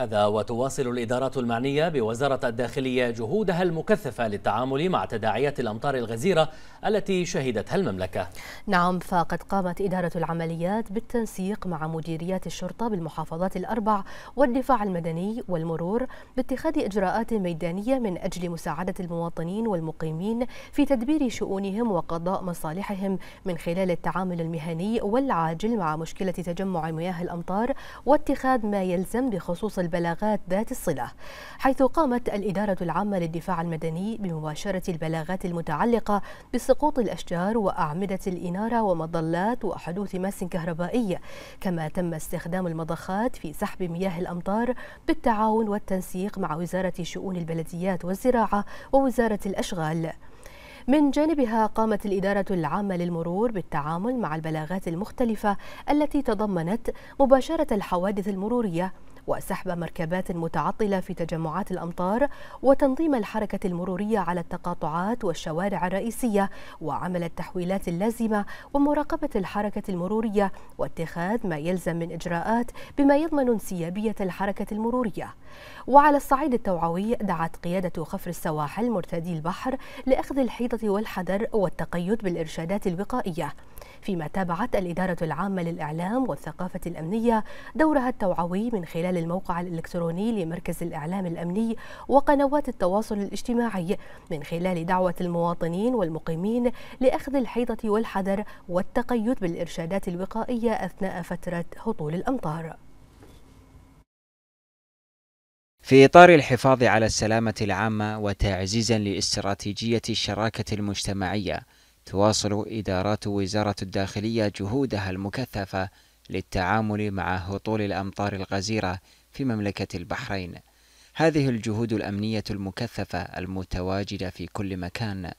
هذا وتواصل الإدارات المعنية بوزارة الداخلية جهودها المكثفة للتعامل مع تداعيات الأمطار الغزيرة التي شهدتها المملكة نعم فقد قامت إدارة العمليات بالتنسيق مع مديريات الشرطة بالمحافظات الأربع والدفاع المدني والمرور باتخاذ إجراءات ميدانية من أجل مساعدة المواطنين والمقيمين في تدبير شؤونهم وقضاء مصالحهم من خلال التعامل المهني والعاجل مع مشكلة تجمع مياه الأمطار واتخاذ ما يلزم بخصوص البلاغات ذات الصلة حيث قامت الإدارة العامة للدفاع المدني بمباشرة البلاغات المتعلقة بسقوط الأشجار وأعمدة الإنارة ومظلات وحدوث ماس كهربائي كما تم استخدام المضخات في سحب مياه الأمطار بالتعاون والتنسيق مع وزارة شؤون البلديات والزراعة ووزارة الأشغال من جانبها قامت الإدارة العامة للمرور بالتعامل مع البلاغات المختلفة التي تضمنت مباشرة الحوادث المرورية وسحب مركبات متعطلة في تجمعات الأمطار وتنظيم الحركة المرورية على التقاطعات والشوارع الرئيسية وعمل التحويلات اللازمة ومراقبة الحركة المرورية واتخاذ ما يلزم من إجراءات بما يضمن انسيابية الحركة المرورية وعلى الصعيد التوعوي دعت قيادة خفر السواحل مرتدي البحر لأخذ الحيطة والحذر والتقيد بالإرشادات الوقائية فيما تابعت الإدارة العامة للإعلام والثقافة الأمنية دورها التوعوي من خلال الموقع الإلكتروني لمركز الإعلام الأمني وقنوات التواصل الاجتماعي من خلال دعوة المواطنين والمقيمين لأخذ الحيطة والحذر والتقيد بالإرشادات الوقائية أثناء فترة هطول الأمطار في إطار الحفاظ على السلامة العامة وتعزيزا لاستراتيجية الشراكة المجتمعية تواصل إدارات وزارة الداخلية جهودها المكثفة للتعامل مع هطول الأمطار الغزيرة في مملكة البحرين. هذه الجهود الأمنية المكثفة المتواجدة في كل مكان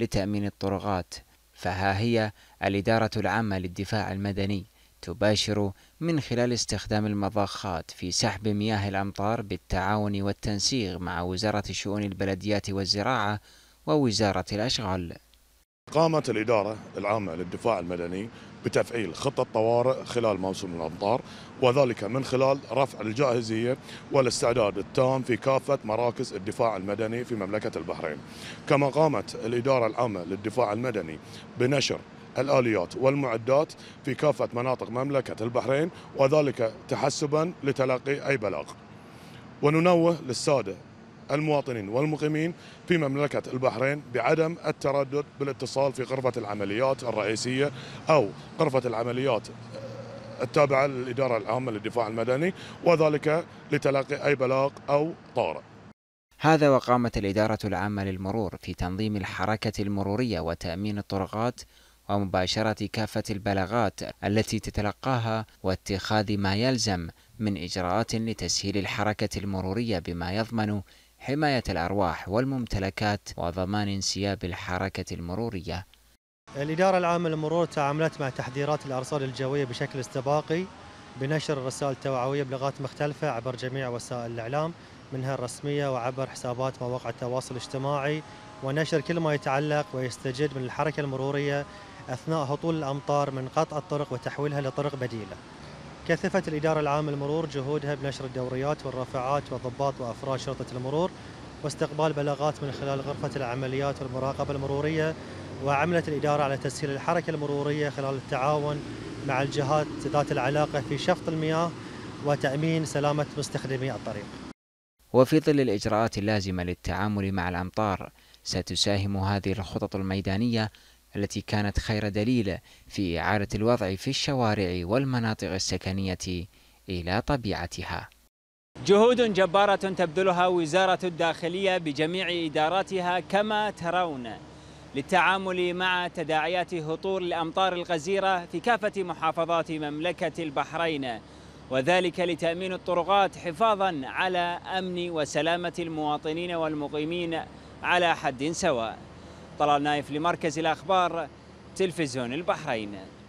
لتأمين الطرقات، فها هي الإدارة العامة للدفاع المدني تباشر من خلال استخدام المضخات في سحب مياه الأمطار بالتعاون والتنسيق مع وزارة شؤون البلديات والزراعة ووزارة الأشغال قامت الإدارة العامة للدفاع المدني بتفعيل خطة طوارئ خلال موسم الأمطار وذلك من خلال رفع الجاهزية والاستعداد التام في كافة مراكز الدفاع المدني في مملكة البحرين كما قامت الإدارة العامة للدفاع المدني بنشر الآليات والمعدات في كافة مناطق مملكة البحرين وذلك تحسبا لتلقي أي بلاغ وننوه للسادة المواطنين والمقيمين في مملكة البحرين بعدم التردد بالاتصال في غرفة العمليات الرئيسية أو غرفة العمليات آه، التابعة للإدارة العامة للدفاع المدني وذلك لتلقي أي بلاغ أو طارئ هذا وقامت الإدارة العامة للمرور في تنظيم الحركة المرورية وتأمين الطرقات ومباشرة كافة البلاغات التي تتلقاها واتخاذ ما يلزم من إجراءات لتسهيل الحركة المرورية بما يضمن حماية الأرواح والممتلكات وضمان انسياب الحركة المرورية الإدارة العامة للمرور تعاملت مع تحذيرات الأرصاد الجوية بشكل استباقي بنشر رسائل توعوية بلغات مختلفة عبر جميع وسائل الإعلام منها الرسمية وعبر حسابات مواقع التواصل الاجتماعي ونشر كل ما يتعلق ويستجد من الحركة المرورية أثناء هطول الأمطار من قطع الطرق وتحويلها لطرق بديلة كثفت الإدارة العامة للمرور جهودها بنشر الدوريات والرافعات والضباط وأفراد شرطة المرور واستقبال بلاغات من خلال غرفة العمليات والمراقبة المرورية وعملت الإدارة على تسهيل الحركة المرورية خلال التعاون مع الجهات ذات العلاقة في شفط المياه وتأمين سلامة مستخدمي الطريق وفي ظل الإجراءات اللازمة للتعامل مع الأمطار ستساهم هذه الخطط الميدانية التي كانت خير دليل في إعادة الوضع في الشوارع والمناطق السكنية إلى طبيعتها. جهود جبارة تبذلها وزارة الداخلية بجميع إداراتها كما ترون للتعامل مع تداعيات هطول الأمطار الغزيرة في كافة محافظات مملكة البحرين وذلك لتأمين الطرقات حفاظا على أمن وسلامة المواطنين والمقيمين على حد سواء طلال نايف لمركز الأخبار تلفزيون البحرين